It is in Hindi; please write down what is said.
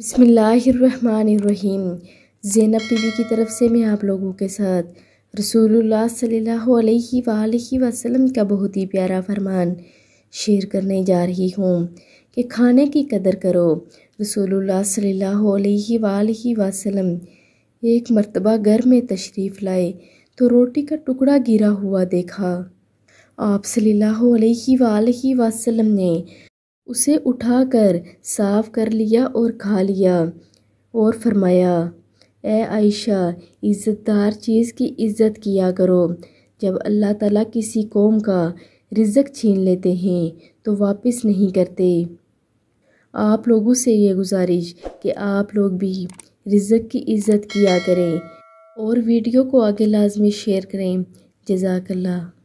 बसमीम ज़ैनब टीवी की तरफ से मैं आप लोगों के साथ रसूलुल्लाह सल्लल्लाहु अलैहि वसल्लम का बहुत ही प्यारा फरमान शेयर करने जा रही हूँ कि खाने की कदर करो रसूलुल्लाह सल्लल्लाहु अलैहि वसल्लम एक मर्तबा घर में तशरीफ़ लाए तो रोटी का टुकड़ा गिरा हुआ देखा आप सल्लल्लाहु अलैहि वसल्लम ने उसे उठाकर साफ़ कर लिया और खा लिया और फरमाया ए आयशा इज़्ज़तदार चीज़ की इज़्ज़त किया करो जब अल्लाह ताला किसी कौम का रिज़्क छीन लेते हैं तो वापस नहीं करते आप लोगों से ये गुजारिश कि आप लोग भी रिज़्क की इज़्ज़त किया करें और वीडियो को आगे लाजमी शेयर करें जजाकल्ला